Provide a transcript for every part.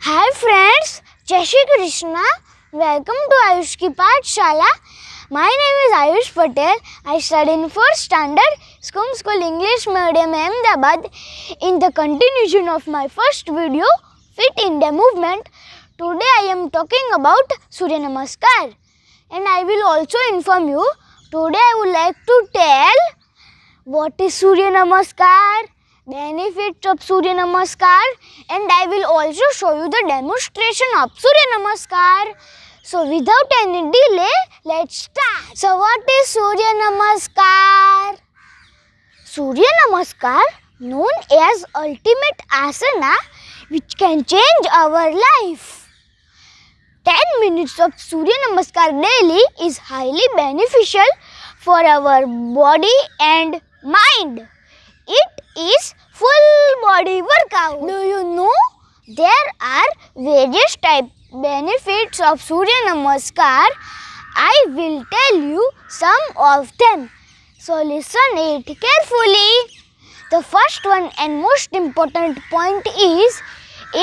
Hi friends, Jashi Krishna. Welcome to Ayush Ki Shala. My name is Ayush Patel. I study in first standard, Skum School English Medium, Ahmedabad. In the continuation of my first video, Fit India Movement, today I am talking about Surya Namaskar. And I will also inform you, today I would like to tell what is Surya Namaskar, benefits of Surya Namaskar and I will also show you the demonstration of Surya Namaskar. So without any delay, let's start. So what is Surya Namaskar? Surya Namaskar, known as ultimate asana, which can change our life. 10 minutes of Surya Namaskar daily is highly beneficial for our body and mind body workout. Do you know there are various type benefits of Surya Namaskar? I will tell you some of them. So listen it carefully. The first one and most important point is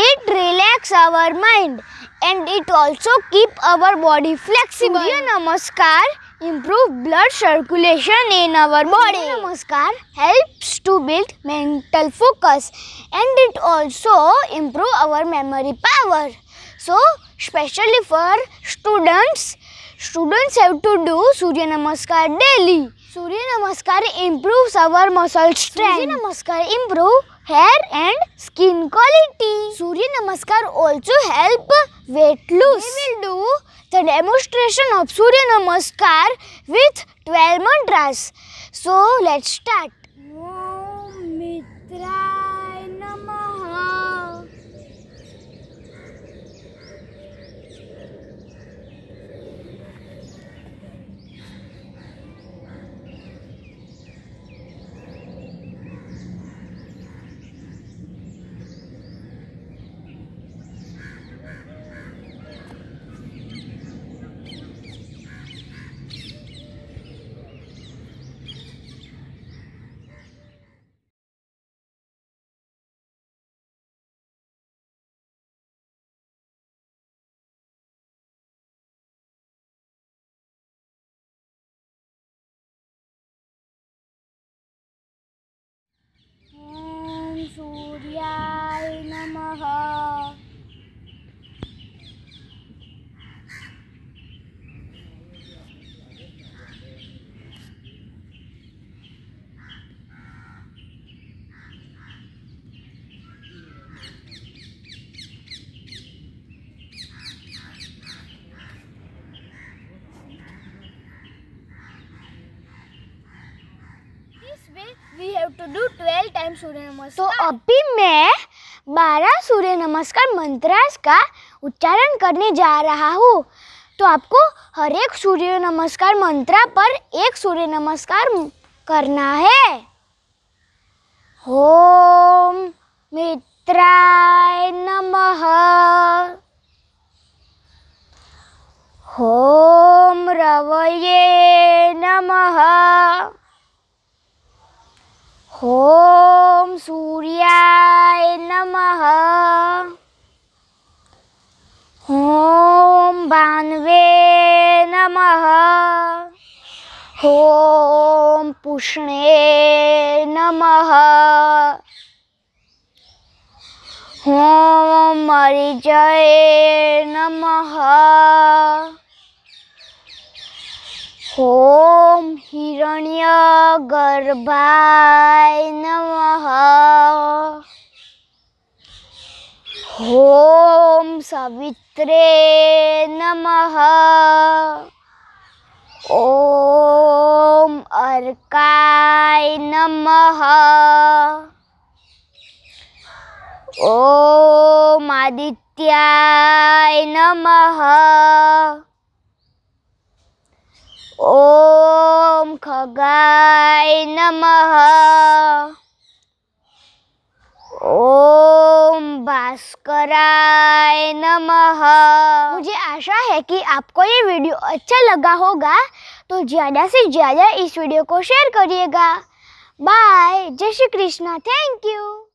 it relax our mind and it also keep our body flexible. Surya Namaskar improve blood circulation in our body Namaskar helps to build mental focus and it also improve our memory power so specially for students students have to do Surya Namaskar daily Surya Namaskar improves our muscle strength Namaskar improve hair and skin quality Surya Namaskar also help weight lose will do the demonstration of Surya Namaskar with twelve mantras so let's start we have to do twelve time Surya Namaskar तो अभी मैं बारह सूर्य नमस्कार मंत्रास का उच्चारण करने जा रहा हूँ तो आपको हर एक सूर्य नमस्कार मंत्रा पर एक सूर्य नमस्कार करना है होम मित्राय नमः होम रवये नमः ओम सूर्याय नमः ओम बानवे नमः ओम पुष्णे नमः ओम मरिजय नमः ओम हिरण्य गर्भाय नमः ॐ सवित्रे नम ॐ अर्काय नम ॐ आदित्याय नमः ओम खगाय नमः ओम भास्कराय नमः मुझे आशा है कि आपको ये वीडियो अच्छा लगा होगा तो ज़्यादा से ज़्यादा इस वीडियो को शेयर करिएगा बाय जय श्री कृष्णा थैंक यू